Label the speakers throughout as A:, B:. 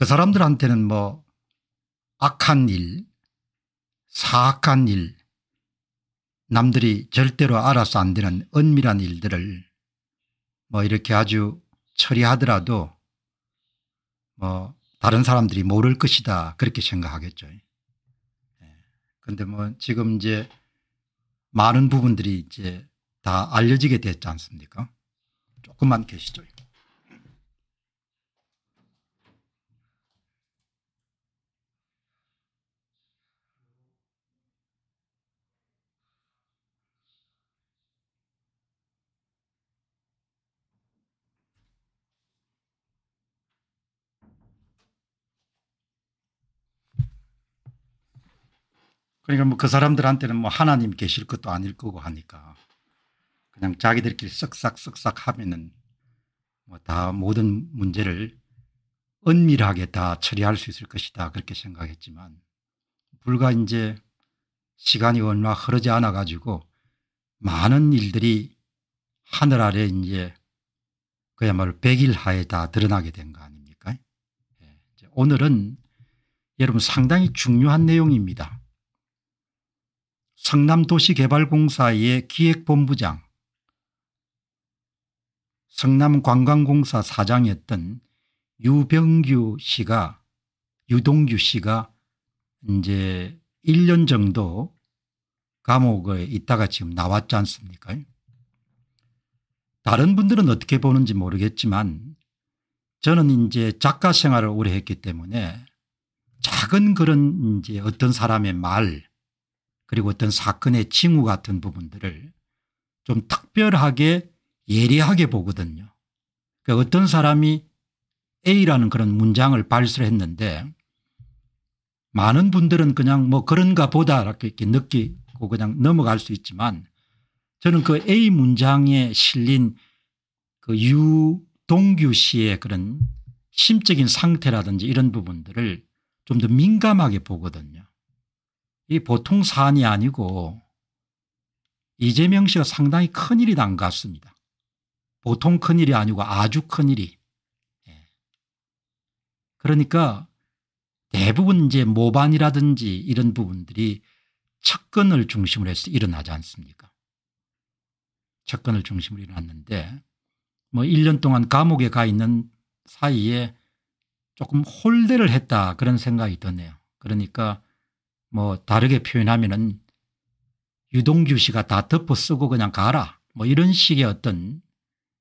A: 그 사람들한테는 뭐 악한 일 사악한 일 남들이 절대로 알아서 안 되는 은밀한 일들을 뭐 이렇게 아주 처리하더라도 뭐 다른 사람들이 모를 것이다 그렇게 생각하겠죠. 그런데 예. 뭐 지금 이제 많은 부분들이 이제 다 알려지게 됐지 않습니까? 조금만 계시죠. 그러니까 뭐 그 사람들한테는 뭐 하나님 계실 것도 아닐 거고 하니까 그냥 자기들끼리 쓱싹쓱싹 하면은 뭐다 모든 문제를 은밀하게 다 처리할 수 있을 것이다 그렇게 생각했지만 불과 이제 시간이 얼마 흐르지 않아 가지고 많은 일들이 하늘 아래 이제 그야말로 백일 하에 다 드러나게 된 거 아닙니까? 예, 오늘은 여러분 상당히 중요한 내용입니다. 성남도시개발공사의 기획본부장 성남관광공사 사장이었던 유병규 씨가 유동규 씨가 이제 1년 정도 감옥에 있다가 지금 나왔지 않습니까 다른 분들은 어떻게 보는지 모르겠지만 저는 이제 작가 생활을 오래 했기 때문에 작은 그런 이제 어떤 사람의 말 그리고 어떤 사건의 징후 같은 부분들을 좀 특별하게 예리하게 보거든요. 그러니까 어떤 사람이 A라는 그런 문장을 발설 했는데 많은 분들은 그냥 뭐 그런가 보다 이렇게 느끼고 그냥 넘어갈 수 있지만 저는 그 A 문장에 실린 그 유동규 씨의 그런 심적인 상태라든지 이런 부분들을 좀 더 민감하게 보거든요. 이 보통 사안이 아니고 이재명 씨가 상당히 큰일이 난것 같습니다. 보통 큰일이 아니고 아주 큰일이. 예. 그러니까 대부분 이제 모반이라든지 이런 부분들이 측근을 중심으로 해서 일어나지 않습니까? 측근을 중심으로 일어났는데 뭐 1년 동안 감옥에 가 있는 사이에 조금 홀대를 했다 그런 생각이 드네요. 그러니까 뭐 다르게 표현하면은 유동규 씨가 다 덮어 쓰고 그냥 가라 뭐 이런 식의 어떤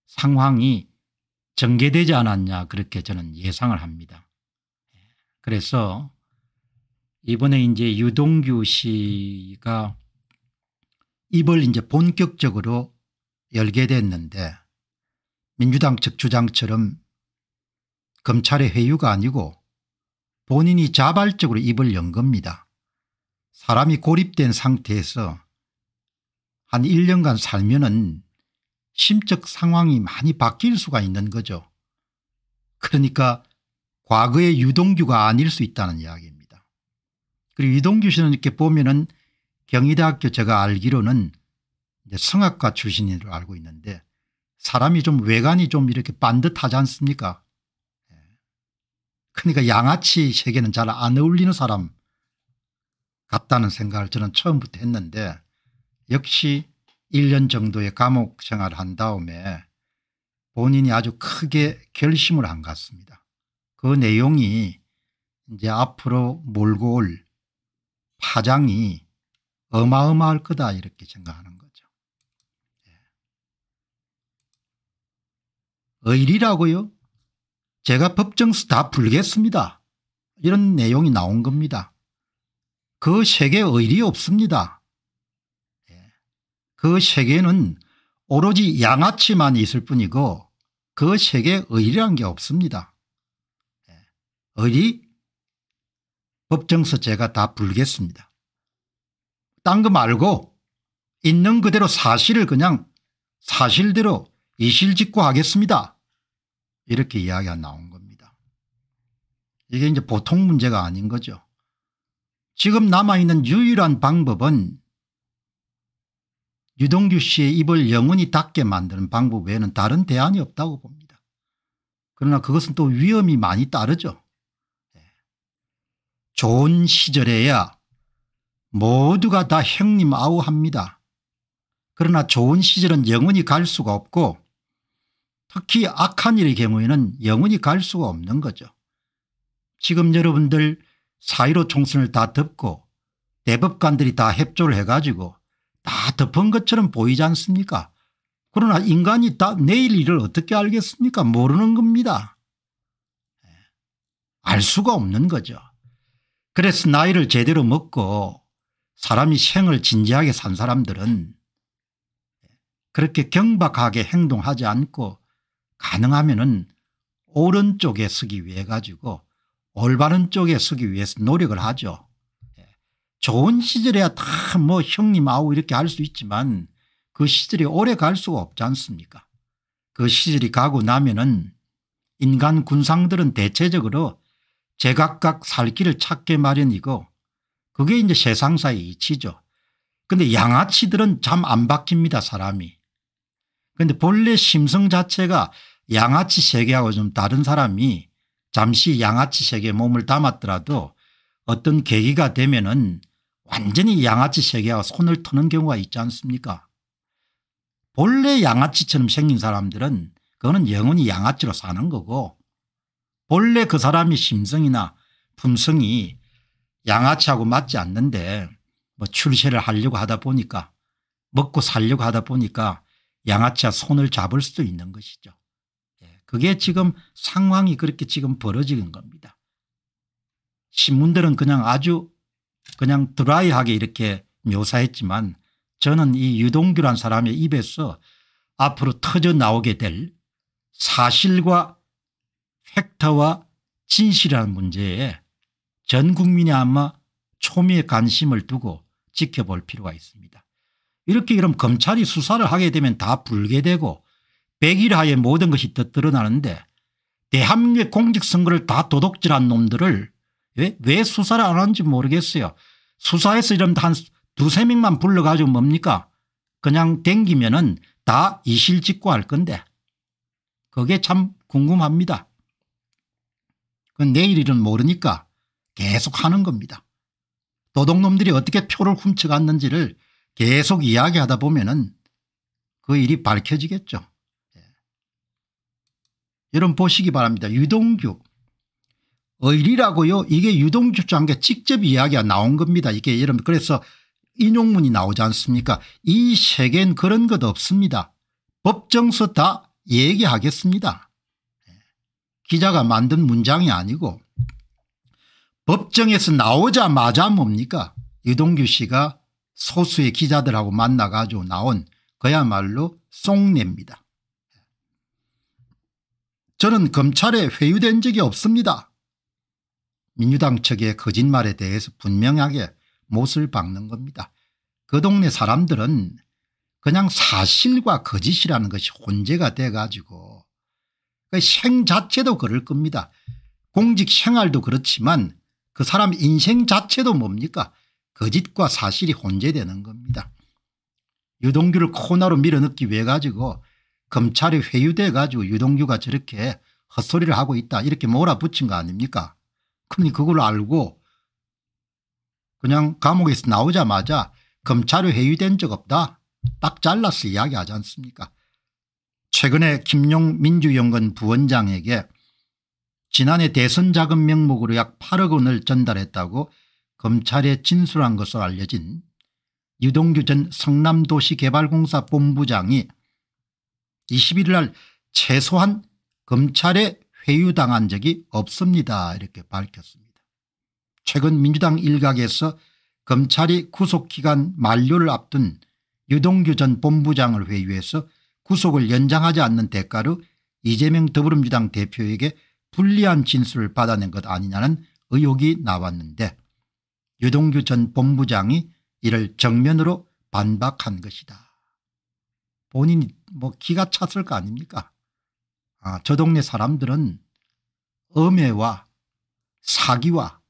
A: 상황이 전개되지 않았냐 그렇게 저는 예상을 합니다. 그래서 이번에 이제 유동규 씨가 입을 이제 본격적으로 열게 됐는데 민주당 측 주장처럼 검찰의 회유가 아니고 본인이 자발적으로 입을 연 겁니다. 사람이 고립된 상태에서 한 1년간 살면 은 심적 상황이 많이 바뀔 수가 있는 거죠. 그러니까 과거의 유동규가 아닐 수 있다는 이야기입니다. 그리고 유동규 씨는 이렇게 보면 은 경희대학교 제가 알기로는 성악과 출신으로 알고 있는데 사람이 좀 외관이 좀 이렇게 반듯하지 않습니까 예. 그러니까 양아치 세계는 잘 안 어울리는 사람 같다는 생각을 저는 처음부터 했는데 역시 1년 정도의 감옥 생활을 한 다음에 본인이 아주 크게 결심을 한 것 같습니다. 그 내용이 이제 앞으로 몰고 올 파장이 어마어마할 거다 이렇게 생각하는 거죠. 예. 의리라고요? 제가 법정서 다 풀겠습니다. 이런 내용이 나온 겁니다. 그 세계 의리 없습니다. 예. 그 세계는 오로지 양아치만 있을 뿐이고 그 세계 의리란 게 없습니다. 예. 의리 법정서 제가 다 불겠습니다. 딴 거 말고 있는 그대로 사실을 그냥 사실대로 이실직고 하겠습니다. 이렇게 이야기가 나온 겁니다. 이게 이제 보통 문제가 아닌 거죠. 지금 남아있는 유일한 방법은 유동규 씨의 입을 영원히 닫게 만드는 방법 외에는 다른 대안이 없다고 봅니다. 그러나 그것은 또 위험이 많이 따르죠. 예. 좋은 시절에야 모두가 다 형님 아우합니다. 그러나 좋은 시절은 영원히 갈 수가 없고 특히 악한 일의 경우에는 영원히 갈 수가 없는 거죠. 지금 여러분들 4.15 총선을 다 덮고 대법관들이 다 협조를 해가지고 다 덮은 것처럼 보이지 않습니까 그러나 인간이 다 내일 일을 어떻게 알겠습니까 모르는 겁니다. 예. 알 수가 없는 거죠. 그래서 나이를 제대로 먹고 사람이 생을 진지하게 산 사람들은 그렇게 경박하게 행동하지 않고 가능하면 은 오른쪽에 서기 위해 가지고 올바른 쪽에 서기 위해서 노력을 하죠. 예. 좋은 시절에야 다 뭐 형님 아우 이렇게 할 수 있지만 그 시절이 오래 갈 수가 없지 않습니까 그 시절이 가고 나면은 인간 군상들은 대체적으로 제각각 살 길을 찾게 마련이고 그게 이제 세상사의 이치죠. 근데 양아치들은 잠안바뀝니다 사람이. 근데 본래 심성 자체가 양아치 세계하고 좀 다른 사람이 잠시 양아치세계에 몸을 담았더라도 어떤 계기가 되면 은 완전히 양아치 세계와 손을 트는 경우가 있지 않습니까 본래 양아치처럼 생긴 사람들은 그거는 영원히 양아치로 사는 거고 본래 그 사람의 심성이나 품성이 양아치하고 맞지 않는데 뭐 출세를 하려고 하다 보니까 먹고 살려고 하다 보니까 양아치와 손을 잡을 수도 있는 것이죠. 그게 지금 상황이 그렇게 지금 벌어지는 겁니다. 신문들은 그냥 아주 그냥 드라이하게 이렇게 묘사했지만 저는 이 유동규란 사람의 입에서 앞으로 터져 나오게 될 사실과 팩터와 진실이라는 문제에 전 국민이 아마 초미의 관심을 두고 지켜볼 필요가 있습니다. 이렇게 그럼 검찰이 수사를 하게 되면 다 불게 되고 백일 하에 모든 것이 드러나는데 대한민국의 공직선거를 다 도둑질한 놈들을 왜, 왜 수사를 안 하는지 모르겠어요. 수사해서 이러면 한 두세 명만 불러가지고 뭡니까 그냥 댕기면 은다 이실직고할 건데 그게 참 궁금합니다. 그 내일일은 모르니까 계속 하는 겁니다. 도둑놈들이 어떻게 표를 훔쳐갔는지를 계속 이야기하다 보면 은그 일이 밝혀지겠죠. 여러분 보시기 바랍니다. 유동규 의리라고요. 이게 유동규 장관 직접 이야기가 나온 겁니다. 이게 여러분 그래서 인용문이 나오지 않습니까 이 세계엔 그런 것 없습니다. 법정서 다 얘기하겠습니다. 예. 기자가 만든 문장이 아니고 법정에서 나오자마자 뭡니까 유동규 씨가 소수의 기자들하고 만나가지고 나온 그야말로 송내입니다. 저는 검찰에 회유된 적이 없습니다. 민주당 측의 거짓말에 대해서 분명하게 못을 박는 겁니다. 그 동네 사람들은 그냥 사실과 거짓이라는 것이 혼재가 돼가지고 그 생 자체도 그럴 겁니다. 공직 생활도 그렇지만 그 사람 인생 자체도 뭡니까 거짓과 사실이 혼재되는 겁니다. 유동규를 코너로 밀어넣기 위해 가지고 검찰이 회유돼 가지고 유동규가 저렇게 헛소리를 하고 있다 이렇게 몰아붙인 거 아닙니까 그러니 그걸 알고 그냥 감옥에서 나오자마자 검찰이 회유된 적 없다 딱 잘라서 이야기하지 않습니까 최근에 김용 민주연구원 부원장에게 지난해 대선 자금 명목으로 약 8억 원을 전달했다고 검찰에 진술한 것으로 알려진 유동규 전 성남도시개발공사 본부장이 21일 날 최소한 검찰에 회유당한 적이 없습니다. 이렇게 밝혔습니다. 최근 민주당 일각에서 검찰이 구속기간 만료를 앞둔 유동규 전 본부장을 회유해서 구속을 연장하지 않는 대가로 이재명 더불어민주당 대표에게 불리한 진술을 받아낸 것 아니냐는 의혹이 나왔는데 유동규 전 본부장이 이를 정면으로 반박한 것이다. 본인이 뭐 기가 찼을 거 아닙니까? 아, 저 동네 사람들은 엄해와 사기와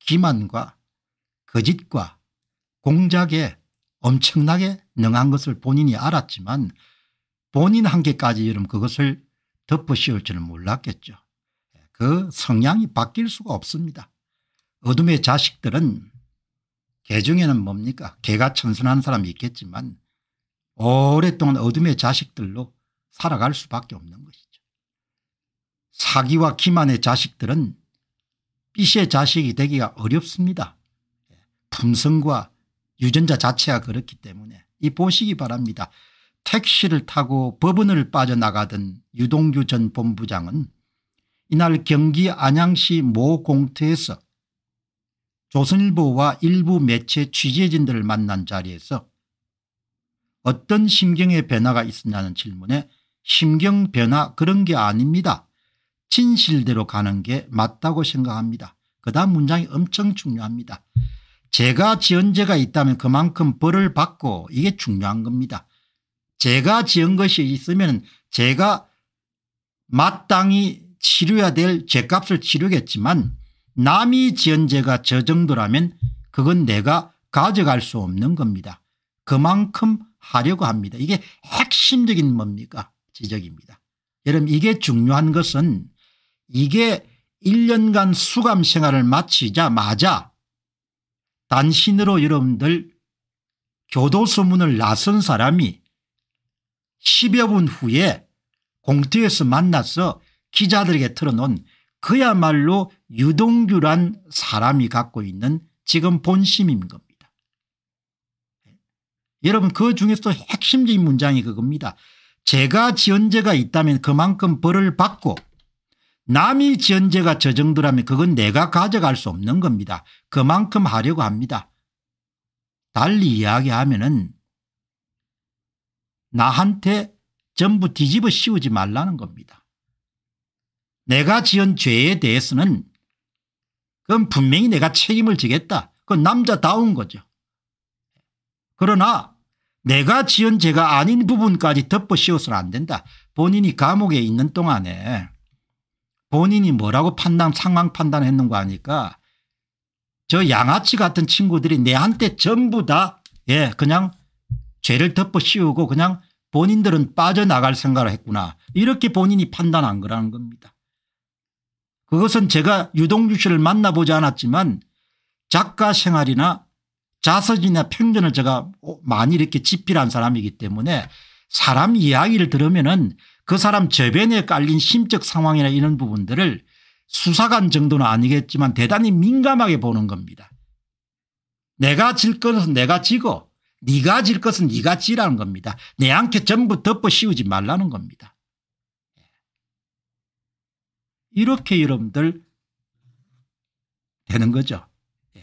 A: 기만과 거짓과 공작에 엄청나게 능한 것을 본인이 알았지만 본인 한계까지 여러분 그것을 덮어 씌울 줄은 몰랐겠죠. 그 성향이 바뀔 수가 없습니다. 어둠의 자식들은 개 중에는 뭡니까 개가 천선한 사람이 있겠지만 오랫동안 어둠의 자식들로 살아갈 수밖에 없는 것이죠. 사기와 기만의 자식들은 빛의 자식이 되기가 어렵습니다. 품성과 예, 유전자 자체가 그렇기 때문에 이 보시기 바랍니다. 택시를 타고 법원을 빠져나가던 유동규 전 본부장은 이날 경기 안양시 모 공터에서 조선일보와 일부 매체 취재진들을 만난 자리에서 어떤 심경의 변화가 있었냐는 질문에 심경 변화 그런 게 아닙니다. 진실대로 가는 게 맞다고 생각합니다. 그 다음 문장이 엄청 중요합니다. 제가 지은 죄가 있다면 그만큼 벌을 받고 이게 중요한 겁니다. 제가 지은 것이 있으면 제가 마땅히 치료해야 될 죄값을 치르겠지만 남이 지은 죄가 저 정도라면 그건 내가 가져갈 수 없는 겁니다. 그만큼 하려고 합니다. 이게 핵심적인 뭡니까 지적입니다. 여러분 이게 중요한 것은 이게 1년간 수감 생활을 마치자마자 단신으로 여러분들 교도소 문을 나선 사람이 10여 분 후에 공터에서 만나서 기자들에게 털어놓은 그야말로 유동규란 사람이 갖고 있는 지금 본심인 겁니다. 여러분 그 중에서도 핵심적인 문장이 그겁니다. 제가 지연제가 있다면 그만큼 벌을 받고 남이 지연제가 저 정도라면 그건 내가 가져갈 수 없는 겁니다. 그만큼 하려고 합니다. 달리 이야기하면 은 나한테 전부 뒤집어 씌우지 말라는 겁니다. 내가 지은 죄에 대해서는 그건 분명히 내가 책임을 지겠다. 그건 남자다운 거죠. 그러나 내가 지은 죄가 아닌 부분까지 덮어 씌워서는 안 된다. 본인이 감옥에 있는 동안에 본인이 뭐라고 판단 상황 판단했는가 하니까 저 양아치 같은 친구들이 내한테 전부 다 예, 그냥 죄를 덮어 씌우고 그냥 본인들은 빠져나갈 생각을 했구나 이렇게 본인이 판단한 거라는 겁니다. 그것은 제가 유동주 씨를 만나보지 않았지만 작가 생활이나 자서지나 편견을 제가 많이 이렇게 집필한 사람이기 때문에 사람 이야기를 들으면은 그 사람 저변에 깔린 심적 상황이나 이런 부분들을 수사관 정도는 아니겠지만 대단히 민감하게 보는 겁니다. 내가 질 것은 내가 지고 네가 질 것은 네가 지라는 겁니다. 내한테 전부 덮어 씌우지 말라는 겁니다. 예. 이렇게 여러분들 되는 거죠. 예.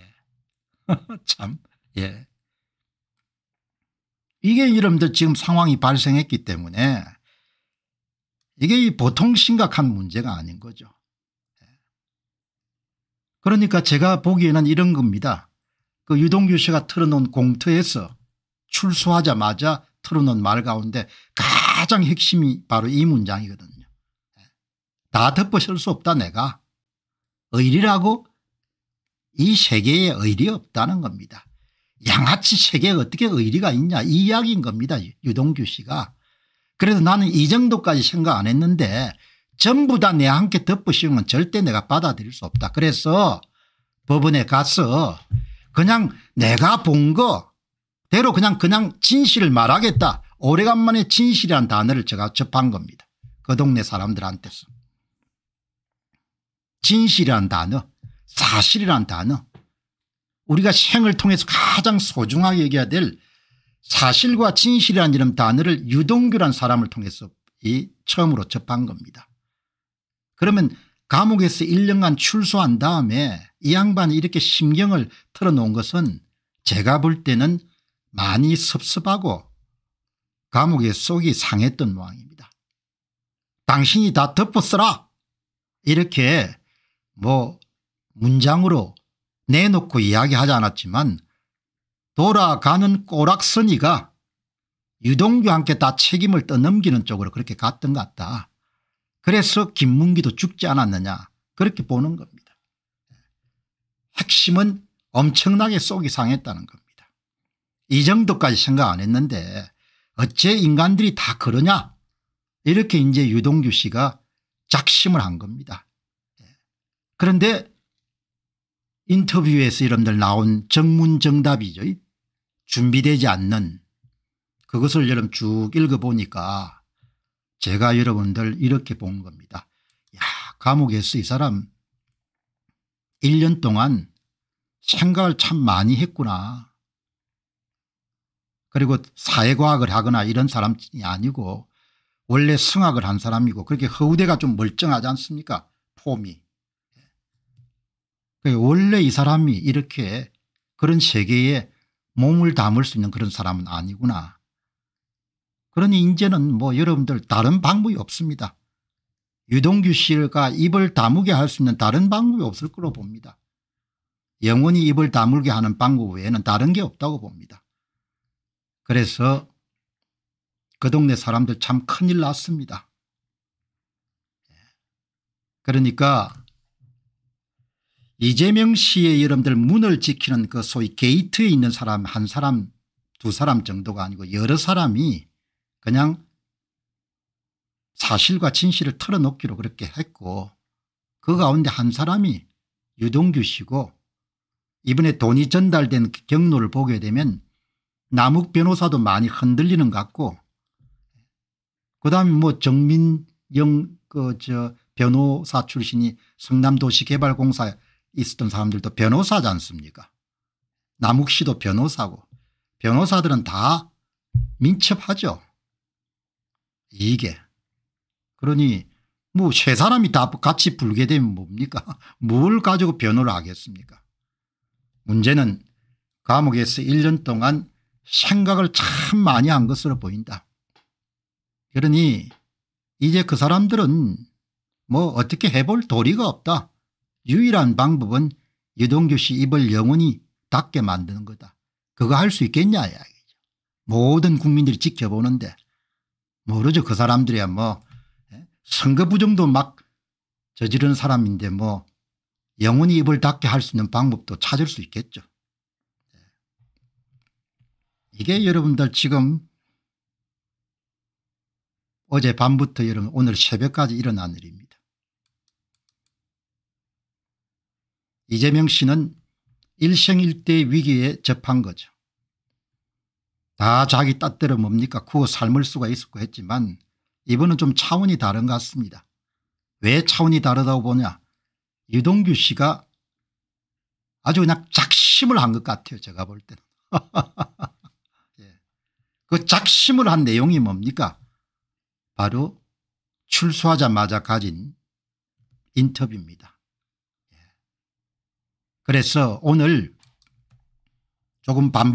A: 참. 예. 이게 이름들 지금 상황이 발생했기 때문에 이게 보통 심각한 문제가 아닌 거죠. 예. 그러니까 제가 보기에는 이런 겁니다. 그 유동규 씨가 틀어놓은 공터에서 출소하자마자 틀어놓은 말 가운데 가장 핵심이 바로 이 문장이거든요. 예. 다덮어쓸수 없다 내가. 의리라고 이 세계에 의리 없다는 겁니다. 양아치 세계에 어떻게 의리가 있냐 이 이야기인 겁니다. 유동규 씨가. 그래서 나는 이 정도까지 생각 안 했는데 전부 다 내한테 덮으시는 건 절대 내가 받아들일 수 없다. 그래서 법원에 가서 그냥 내가 본 거대로 그냥 그냥 진실을 말하겠다. 오래간만에 진실이란 단어를 제가 접한 겁니다. 그 동네 사람들한테서. 진실이란 단어 사실이란 단어 우리가 생을 통해서 가장 소중하게 얘기해야 될 사실과 진실이라는 이름 단어를 유동규란 사람을 통해서 이 처음으로 접한 겁니다. 그러면 감옥에서 1년간 출소한 다음에 이 양반이 이렇게 심경을 털어놓은 것은 제가 볼 때는 많이 섭섭하고 감옥의 속이 상했던 모양입니다. 당신이 다 덮어쓰라 이렇게 뭐 문장으로 내놓고 이야기하지 않았지만 돌아가는 꼬락선이가 유동규한테다 책임을 떠넘기는 쪽으로 그렇게 갔던 것 같다. 그래서 김문기도 죽지 않았느냐 그렇게 보는 겁니다. 핵심은 엄청나게 속이 상했다는 겁니다. 이 정도까지 생각 안 했는데 어째 인간들이 다 그러냐 이렇게 이제 유동규 씨가 작심을 한 겁니다. 예. 그런데 인터뷰에서 여러분들 나온 정문정답이죠. 준비되지 않는 그것을 여러분 쭉 읽어보니까 제가 여러분들 이렇게 본 겁니다. 야 감옥에서 이 사람 1년 동안 생각을 참 많이 했구나. 그리고 사회과학을 하거나 이런 사람이 아니고 원래 성악을 한 사람이고 그렇게 허우대가 좀 멀쩡하지 않습니까 폼이. 원래 이 사람이 이렇게 그런 세계에 몸을 담을 수 있는 그런 사람은 아니구나. 그러니 이제는 뭐 여러분들 다른 방법이 없습니다. 유동규 씨가 입을 다물게 할 수 있는 다른 방법이 없을 거로 봅니다. 영원히 입을 다물게 하는 방법 외에는 다른 게 없다고 봅니다. 그래서 그 동네 사람들 참 큰일 났습니다. 그러니까 이재명 씨의 여러분들 문을 지키는 그 소위 게이트에 있는 사람 한 사람 두 사람 정도가 아니고 여러 사람이 그냥 사실과 진실을 털어놓기로 그렇게 했고 그 가운데 한 사람이 유동규 씨고 이번에 돈이 전달된 경로를 보게 되면 남욱 변호사도 많이 흔들리는 것 같고 그다음에 뭐 정민영 그 저 변호사 출신이 성남도시개발공사 에 있었던 사람들도 변호사지 않습니까 남욱 씨도 변호사고 변호사들은 다 민첩하죠. 이게. 그러니 뭐세 사람이 다 같이 불게 되면 뭡니까 뭘 가지고 변호를 하겠습니까 문제는 감옥에서 그 1년 동안 생각을 참 많이 한 것으로 보인다. 그러니 이제 그 사람들은 뭐 어떻게 해볼 도리가 없다. 유일한 방법은 유동규 씨 입을 영원히 닫게 만드는 거다. 그거 할 수 있겠냐 이야기죠. 모든 국민들이 지켜보는데 모르죠. 그 사람들이야 뭐 예? 선거 부정도 막저지르 사람인데 뭐 영원히 입을 닫게 할 수 있는 방법도 찾을 수 있겠죠. 예. 이게 여러분들 지금 어젯밤부터 여러분 오늘 새벽까지 일어난 일입니다. 이재명 씨는 일생일대 위기에 접한 거죠. 다 자기 따뜻로 뭡니까 구워 삶을 수가 있었고 했지만 이번은 좀 차원이 다른 것 같습니다. 왜 차원이 다르다고 보냐 유동규 씨가 아주 그냥 작심을 한 것 같아요 제가 볼 때는. 예. 그 작심을 한 내용이 뭡니까 바로 출소하자마자 가진 인터뷰입니다. 그래서 오늘 조금 반복